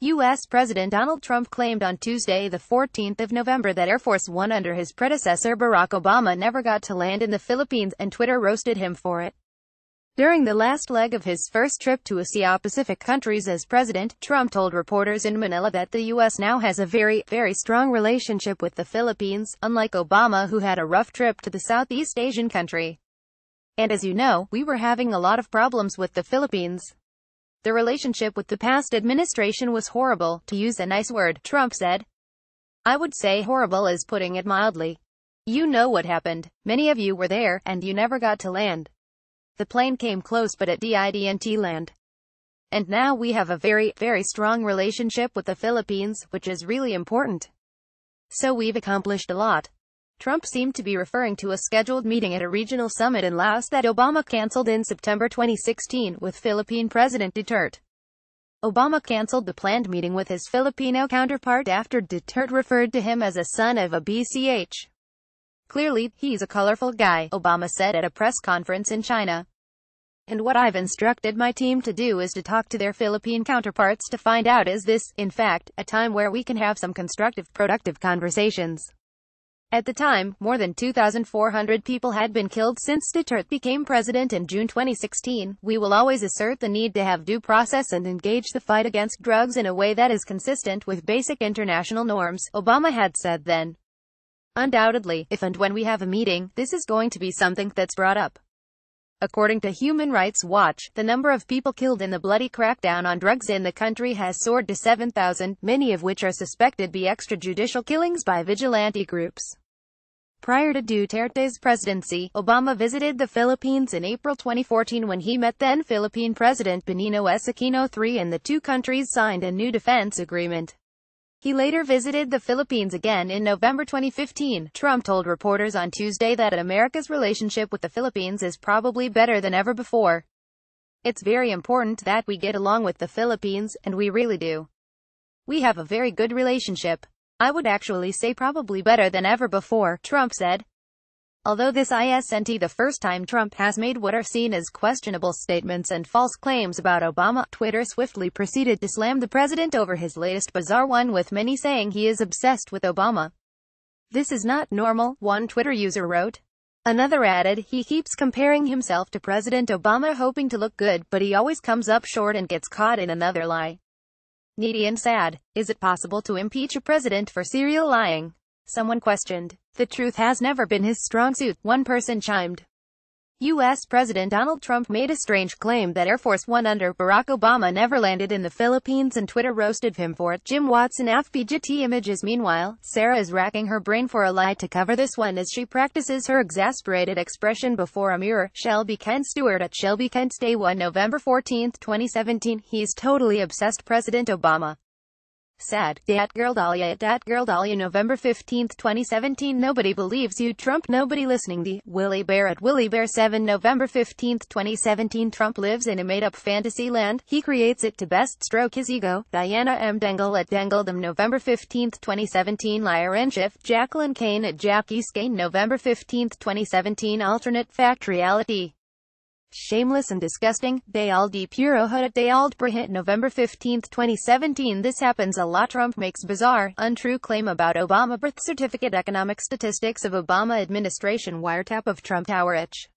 U.S. President Donald Trump claimed on Tuesday, the 14th of November that Air Force One under his predecessor Barack Obama never got to land in the Philippines and Twitter roasted him for it. During the last leg of his first trip to asia Pacific countries as president, Trump told reporters in Manila that the U.S. now has a very, very strong relationship with the Philippines, unlike Obama who had a rough trip to the Southeast Asian country. And as you know, we were having a lot of problems with the Philippines. The relationship with the past administration was horrible, to use a nice word, Trump said. I would say horrible is putting it mildly. You know what happened. Many of you were there, and you never got to land. The plane came close but at DIDNT land. And now we have a very, very strong relationship with the Philippines, which is really important. So we've accomplished a lot. Trump seemed to be referring to a scheduled meeting at a regional summit in Laos that Obama canceled in September 2016 with Philippine President Duterte. Obama canceled the planned meeting with his Filipino counterpart after Duterte referred to him as a son of a BCH. Clearly, he's a colorful guy, Obama said at a press conference in China. And what I've instructed my team to do is to talk to their Philippine counterparts to find out is this, in fact, a time where we can have some constructive, productive conversations. At the time, more than 2,400 people had been killed since Duterte became president in June 2016. We will always assert the need to have due process and engage the fight against drugs in a way that is consistent with basic international norms, Obama had said then. Undoubtedly, if and when we have a meeting, this is going to be something that's brought up. According to Human Rights Watch, the number of people killed in the bloody crackdown on drugs in the country has soared to 7,000, many of which are suspected be extrajudicial killings by vigilante groups. Prior to Duterte's presidency, Obama visited the Philippines in April 2014 when he met then-Philippine President Benigno S. Aquino III and the two countries signed a new defense agreement. He later visited the Philippines again in November 2015. Trump told reporters on Tuesday that America's relationship with the Philippines is probably better than ever before. It's very important that we get along with the Philippines, and we really do. We have a very good relationship. I would actually say probably better than ever before, Trump said. Although this isn't the first time Trump has made what are seen as questionable statements and false claims about Obama, Twitter swiftly proceeded to slam the president over his latest bizarre one with many saying he is obsessed with Obama. This is not normal, one Twitter user wrote. Another added, he keeps comparing himself to President Obama hoping to look good, but he always comes up short and gets caught in another lie. Needy and sad, is it possible to impeach a president for serial lying? Someone questioned. The truth has never been his strong suit, one person chimed. U.S. President Donald Trump made a strange claim that Air Force One under Barack Obama never landed in the Philippines and Twitter roasted him for it. Jim Watson FBGT images Meanwhile, Sarah is racking her brain for a lie to cover this one as she practices her exasperated expression before a mirror. Shelby Kent Stewart at Shelby Kent Day 1 November 14, 2017 He's totally obsessed President Obama. Sad. Dat girl Dahlia Dat girl Dahlia November 15, 2017 Nobody believes you Trump Nobody listening The Willie Bear at Willie Bear 7 November 15, 2017 Trump lives in a made-up fantasy land. He creates it to best stroke his ego. Diana M. Dangle at them. November 15, 2017 Liar and Shift Jacqueline Kane at Jackie Skane November 15, 2017 Alternate Fact Reality Shameless and disgusting, de oh, al de puro November 15, 2017 This happens a lot Trump makes bizarre, untrue claim about Obama birth certificate Economic statistics of Obama administration wiretap of Trump Tower itch.